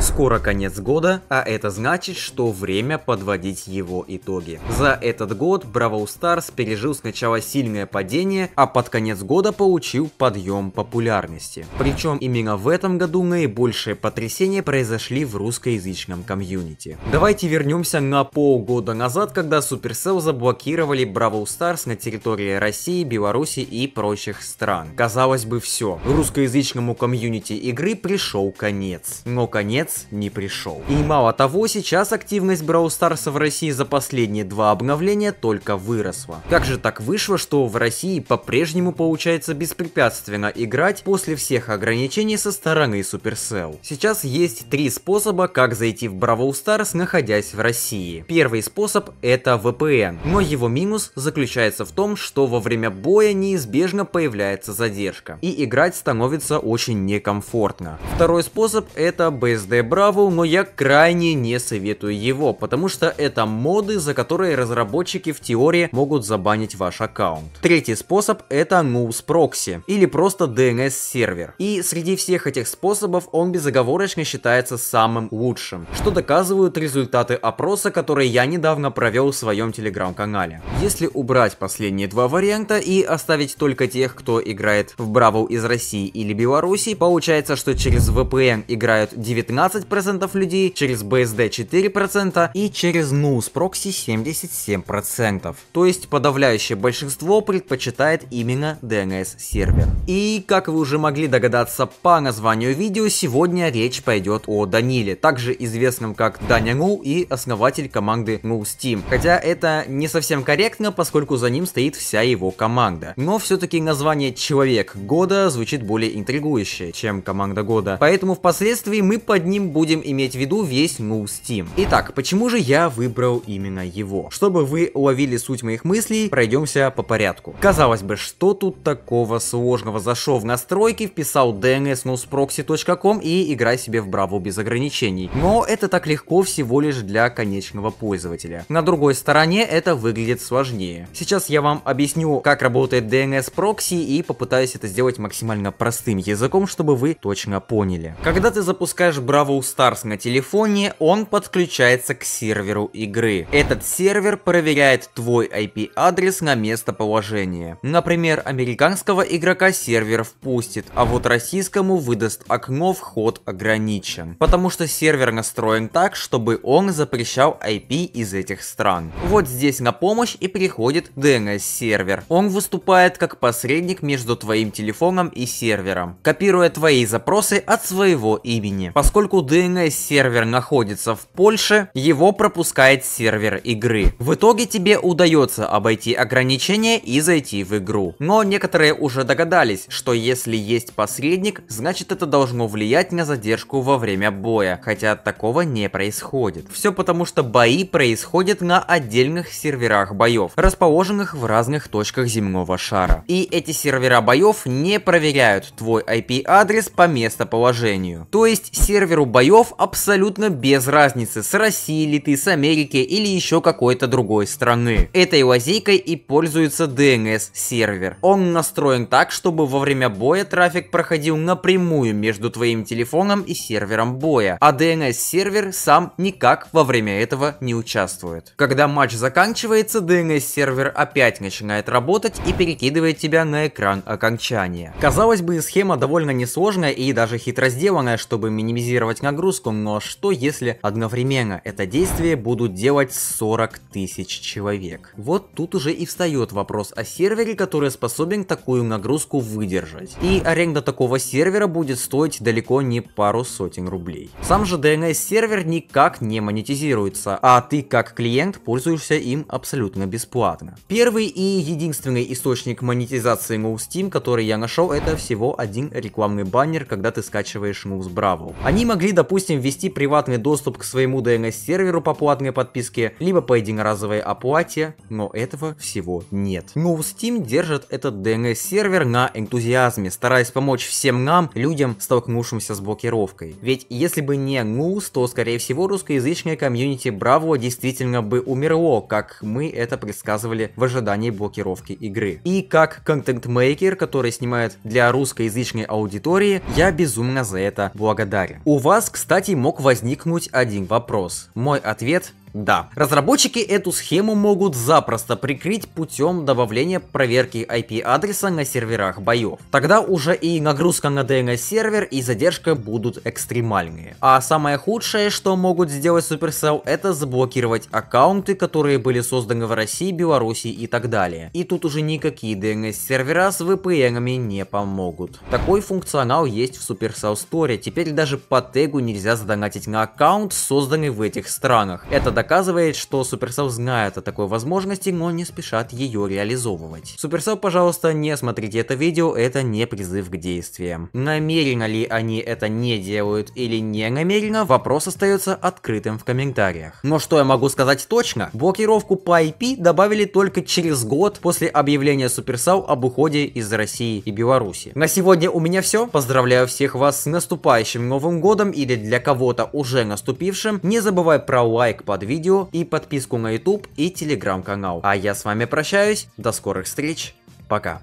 Скоро конец года, а это значит, что время подводить его итоги. За этот год Бравоу Старс пережил сначала сильное падение, а под конец года получил подъем популярности. Причем именно в этом году наибольшие потрясения произошли в русскоязычном комьюнити. Давайте вернемся на полгода назад, когда Supercell заблокировали Бравоу Старс на территории России, Беларуси и прочих стран. Казалось бы все, русскоязычному комьюнити игры пришел конец. Но конец конец не пришел. И мало того, сейчас активность Brawl Stars в России за последние два обновления только выросла. Как же так вышло, что в России по-прежнему получается беспрепятственно играть после всех ограничений со стороны Supercell? Сейчас есть три способа, как зайти в Brawl Stars, находясь в России. Первый способ это VPN, но его минус заключается в том, что во время боя неизбежно появляется задержка, и играть становится очень некомфортно. Второй способ это BSD D Bravo, но я крайне не советую его, потому что это моды, за которые разработчики в теории могут забанить ваш аккаунт. Третий способ это Noose Proxy, или просто DNS сервер. И среди всех этих способов он безоговорочно считается самым лучшим, что доказывают результаты опроса, который я недавно провел в своем телеграм-канале. Если убрать последние два варианта и оставить только тех, кто играет в Браву из России или Беларуси, получается, что через VPN играют 19 17% людей, через BSD 4% и через NUS Proxy 77%. То есть подавляющее большинство предпочитает именно DNS сервер. И как вы уже могли догадаться по названию видео, сегодня речь пойдет о Даниле, также известном как Даня Ну и основатель команды Ну Steam. Хотя это не совсем корректно, поскольку за ним стоит вся его команда. Но все-таки название Человек года звучит более интригующе, чем команда года. Поэтому впоследствии мы поднимем ним будем иметь в виду весь Move Steam. Итак, почему же я выбрал именно его? Чтобы вы уловили суть моих мыслей, пройдемся по порядку. Казалось бы, что тут такого сложного? Зашел в настройки, вписал dnsnosproxy.com ну, и играй себе в Браво без ограничений. Но это так легко всего лишь для конечного пользователя. На другой стороне это выглядит сложнее. Сейчас я вам объясню, как работает DNS прокси и попытаюсь это сделать максимально простым языком, чтобы вы точно поняли. Когда ты запускаешь Браво Brawl Stars на телефоне, он подключается к серверу игры. Этот сервер проверяет твой IP-адрес на местоположение. Например, американского игрока сервер впустит, а вот российскому выдаст окно «Вход ограничен», потому что сервер настроен так, чтобы он запрещал IP из этих стран. Вот здесь на помощь и приходит DNS-сервер. Он выступает как посредник между твоим телефоном и сервером, копируя твои запросы от своего имени. Поскольку поскольку DNS-сервер находится в Польше, его пропускает сервер игры. В итоге тебе удается обойти ограничения и зайти в игру. Но некоторые уже догадались, что если есть посредник, значит это должно влиять на задержку во время боя, хотя такого не происходит. Все потому, что бои происходят на отдельных серверах боев, расположенных в разных точках земного шара. И эти сервера боев не проверяют твой IP-адрес по местоположению. То есть серверу боев абсолютно без разницы, с России ли ты, с Америки или еще какой-то другой страны. Этой лазейкой и пользуется DNS-сервер. Он настроен так, чтобы во время боя трафик проходил напрямую между твоим телефоном и сервером боя, а DNS-сервер сам никак во время этого не участвует. Когда матч заканчивается, DNS-сервер опять начинает работать и перекидывает тебя на экран окончания. Казалось бы, схема довольно несложная и даже хитро сделанная, чтобы минимизировать увеличивать нагрузку, но что если одновременно это действие будут делать 40 тысяч человек? Вот тут уже и встает вопрос о сервере, который способен такую нагрузку выдержать. И аренда такого сервера будет стоить далеко не пару сотен рублей. Сам же DNS сервер никак не монетизируется, а ты как клиент пользуешься им абсолютно бесплатно. Первый и единственный источник монетизации Mouse Steam, который я нашел, это всего один рекламный баннер, когда ты скачиваешь Moose Bravo. Они могли могли, допустим, ввести приватный доступ к своему DNS-серверу по платной подписке, либо по единоразовой оплате, но этого всего нет. Но Steam держит этот DNS-сервер на энтузиазме, стараясь помочь всем нам, людям, столкнувшимся с блокировкой. Ведь если бы не News, то, скорее всего, русскоязычное комьюнити Бравло действительно бы умерло, как мы это предсказывали в ожидании блокировки игры. И как контент-мейкер, который снимает для русскоязычной аудитории, я безумно за это благодарен. У вас, кстати, мог возникнуть один вопрос. Мой ответ да. Разработчики эту схему могут запросто прикрыть путем добавления проверки IP-адреса на серверах боев. Тогда уже и нагрузка на DNS-сервер и задержка будут экстремальные. А самое худшее, что могут сделать Supercell, это заблокировать аккаунты, которые были созданы в России, Беларуси и так далее. И тут уже никакие DNS-сервера с VPN-ами не помогут. Такой функционал есть в Supercell Store, теперь даже по тегу нельзя задонатить на аккаунт, созданный в этих странах. Это доказано доказывает, что Supercell знает о такой возможности, но не спешат ее реализовывать. Supercell, пожалуйста, не смотрите это видео, это не призыв к действиям. Намеренно ли они это не делают или не намеренно, вопрос остается открытым в комментариях. Но что я могу сказать точно? Блокировку по IP добавили только через год после объявления Supercell об уходе из России и Беларуси. На сегодня у меня все. Поздравляю всех вас с наступающим Новым Годом или для кого-то уже наступившим. Не забывай про лайк под видео видео и подписку на YouTube и телеграм-канал. А я с вами прощаюсь, до скорых встреч, пока.